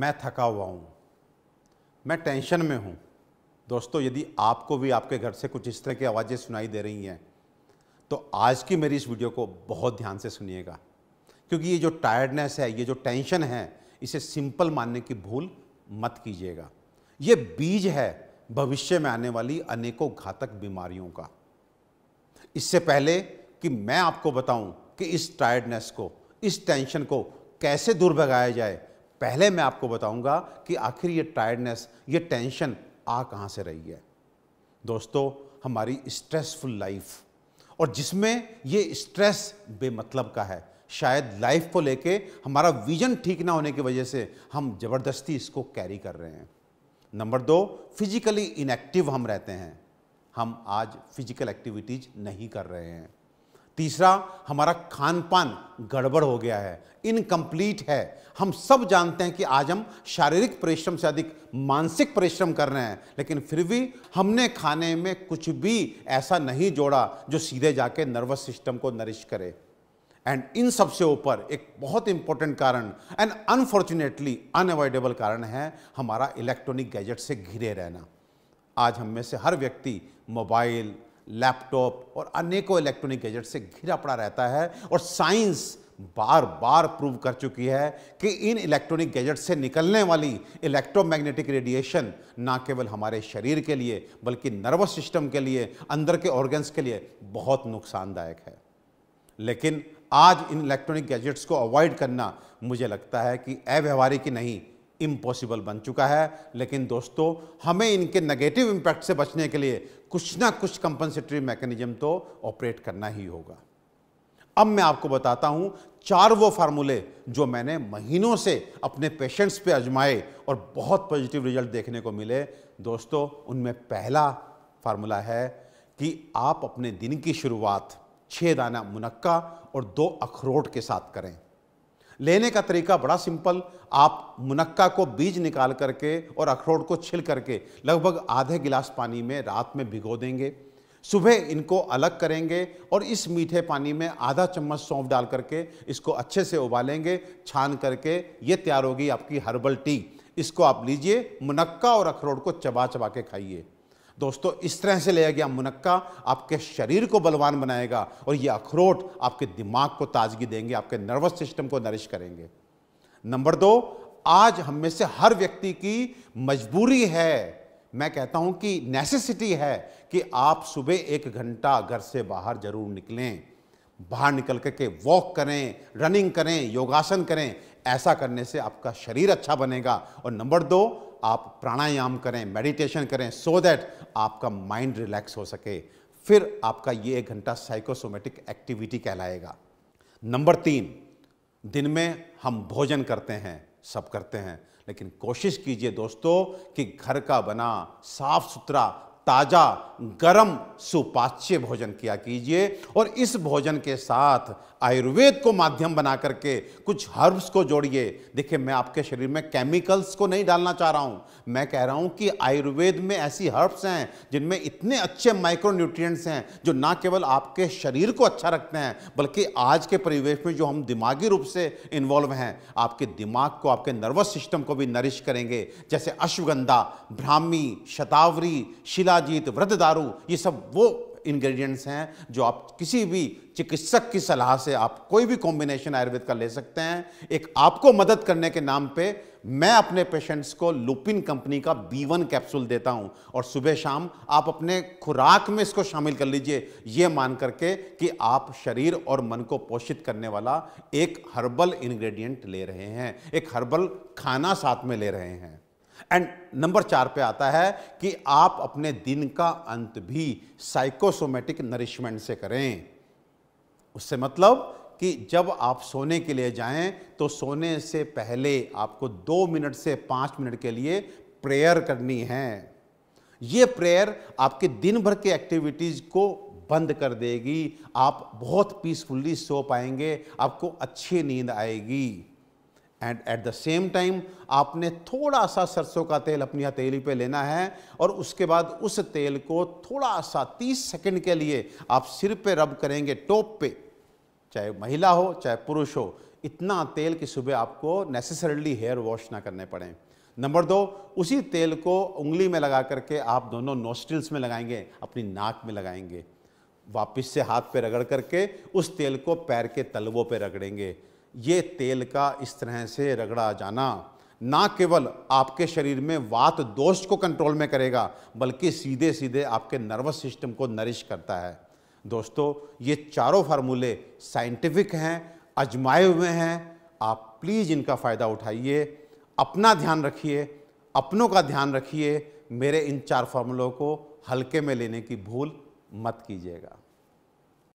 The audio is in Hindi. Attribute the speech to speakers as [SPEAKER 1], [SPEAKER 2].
[SPEAKER 1] मैं थका हुआ हूँ मैं टेंशन में हूँ दोस्तों यदि आपको भी आपके घर से कुछ इस तरह की आवाज़ें सुनाई दे रही हैं तो आज की मेरी इस वीडियो को बहुत ध्यान से सुनिएगा क्योंकि ये जो टायर्डनेस है ये जो टेंशन है इसे सिंपल मानने की भूल मत कीजिएगा ये बीज है भविष्य में आने वाली अनेकों घातक बीमारियों का इससे पहले कि मैं आपको बताऊं कि इस टायर्डनेस को इस टेंशन को कैसे दूर भगाया जाए पहले मैं आपको बताऊंगा कि आखिर ये टायर्डनेस ये टेंशन आ कहाँ से रही है दोस्तों हमारी स्ट्रेसफुल लाइफ और जिसमें ये स्ट्रेस बेमतलब का है शायद लाइफ को लेके हमारा विजन ठीक ना होने की वजह से हम ज़बरदस्ती इसको कैरी कर रहे हैं नंबर दो फिजिकली इनएक्टिव हम रहते हैं हम आज फिजिकल एक्टिविटीज़ नहीं कर रहे हैं तीसरा हमारा खान पान गड़बड़ हो गया है इनकम्प्लीट है हम सब जानते हैं कि आज हम शारीरिक परिश्रम से अधिक मानसिक परिश्रम कर रहे हैं लेकिन फिर भी हमने खाने में कुछ भी ऐसा नहीं जोड़ा जो सीधे जाके नर्वस सिस्टम को नरिश करे एंड इन सबसे ऊपर एक बहुत इंपॉर्टेंट कारण एंड अनफॉर्चुनेटली अनअवॉइडेबल कारण है हमारा इलेक्ट्रॉनिक गैजेट से घिरे रहना आज हम में से हर व्यक्ति मोबाइल लैपटॉप और अनेकों इलेक्ट्रॉनिक गैजेट से घिरा पड़ा रहता है और साइंस बार बार प्रूव कर चुकी है कि इन इलेक्ट्रॉनिक गैजेट से निकलने वाली इलेक्ट्रोमैग्नेटिक रेडिएशन ना केवल हमारे शरीर के लिए बल्कि नर्वस सिस्टम के लिए अंदर के ऑर्गन्स के लिए बहुत नुकसानदायक है लेकिन आज इन इलेक्ट्रॉनिक गैजेट्स को अवॉइड करना मुझे लगता है कि अव्यवहारिक नहीं इम्पॉसिबल बन चुका है लेकिन दोस्तों हमें इनके नेगेटिव इम्पैक्ट से बचने के लिए कुछ ना कुछ कंपनसेटरी मैकेनिज्म तो ऑपरेट करना ही होगा अब मैं आपको बताता हूं चार वो फार्मूले जो मैंने महीनों से अपने पेशेंट्स पे आजमाए और बहुत पॉजिटिव रिजल्ट देखने को मिले दोस्तों उनमें पहला फार्मूला है कि आप अपने दिन की शुरुआत छह दाना मुनक्का और दो अखरोट के साथ करें लेने का तरीका बड़ा सिंपल आप मुनक्का को बीज निकाल करके और अखरोट को छिल करके लगभग आधे गिलास पानी में रात में भिगो देंगे सुबह इनको अलग करेंगे और इस मीठे पानी में आधा चम्मच सौंफ डाल करके इसको अच्छे से उबालेंगे छान करके ये तैयार होगी आपकी हर्बल टी इसको आप लीजिए मुनक्का और अखरोट को चबा चबा के खाइए दोस्तों इस तरह से लिया गया मुनक्का आपके शरीर को बलवान बनाएगा और ये अखरोट आपके दिमाग को ताजगी देंगे आपके नर्वस सिस्टम को नरिश करेंगे नंबर दो आज हम में से हर व्यक्ति की मजबूरी है मैं कहता हूं कि नेसेसिटी है कि आप सुबह एक घंटा घर से बाहर जरूर निकलें बाहर निकल कर के वॉक करें रनिंग करें योगासन करें ऐसा करने से आपका शरीर अच्छा बनेगा और नंबर दो आप प्राणायाम करें मेडिटेशन करें सो so दैट आपका माइंड रिलैक्स हो सके फिर आपका ये एक घंटा साइकोसोमेटिक एक्टिविटी कहलाएगा नंबर तीन दिन में हम भोजन करते हैं सब करते हैं लेकिन कोशिश कीजिए दोस्तों कि घर का बना साफ सुथरा ताज़ा गरम सुपाच्य भोजन किया कीजिए और इस भोजन के साथ आयुर्वेद को माध्यम बना करके कुछ हर्ब्स को जोड़िए देखिए मैं आपके शरीर में केमिकल्स को नहीं डालना चाह रहा हूँ मैं कह रहा हूँ कि आयुर्वेद में ऐसी हर्ब्स हैं जिनमें इतने अच्छे माइक्रोन्यूट्रिएंट्स हैं जो ना केवल आपके शरीर को अच्छा रखते हैं बल्कि आज के परिवेश में जो हम दिमागी रूप से इन्वॉल्व हैं आपके दिमाग को आपके नर्वस सिस्टम को भी नरिश करेंगे जैसे अश्वगंधा भ्राह्मी शतावरी शिला इंद्राजीत व्रत दारू ये सब वो इंग्रेडिएंट्स हैं जो आप किसी भी चिकित्सक की सलाह से आप कोई भी कॉम्बिनेशन आयुर्वेद का ले सकते हैं एक आपको मदद करने के नाम पे मैं अपने पेशेंट्स को लुपिन कंपनी का बी वन कैप्सूल देता हूं और सुबह शाम आप अपने खुराक में इसको शामिल कर लीजिए यह मान करके कि आप शरीर और मन को पोषित करने वाला एक हर्बल इंग्रेडिएंट ले रहे हैं एक हर्बल खाना साथ में ले रहे हैं एंड नंबर चार पे आता है कि आप अपने दिन का अंत भी साइकोसोमेटिक नरिशमेंट से करें उससे मतलब कि जब आप सोने के लिए जाएं तो सोने से पहले आपको दो मिनट से पांच मिनट के लिए प्रेयर करनी है ये प्रेयर आपके दिन भर के एक्टिविटीज़ को बंद कर देगी आप बहुत पीसफुल्ली सो पाएंगे आपको अच्छी नींद आएगी and at the same time आपने थोड़ा सा सरसों का तेल अपनी हथेली पे लेना है और उसके बाद उस तेल को थोड़ा सा 30 सेकंड के लिए आप सिर पे रब करेंगे टॉप पे चाहे महिला हो चाहे पुरुष हो इतना तेल कि सुबह आपको नेसेसरली हेयर वॉश ना करने पड़े नंबर दो उसी तेल को उंगली में लगा करके आप दोनों नोस्टिल्स में लगाएंगे अपनी नाक में लगाएंगे वापस से हाथ पे रगड़ करके उस तेल को पैर के तलवों पे रगड़ेंगे ये तेल का इस तरह से रगड़ा जाना ना केवल आपके शरीर में वात दोष को कंट्रोल में करेगा बल्कि सीधे सीधे आपके नर्वस सिस्टम को नरिश करता है दोस्तों ये चारों फार्मूले साइंटिफिक हैं अजमाए हुए हैं आप प्लीज़ इनका फ़ायदा उठाइए अपना ध्यान रखिए अपनों का ध्यान रखिए मेरे इन चार फार्मूलों को हल्के में लेने की भूल मत कीजिएगा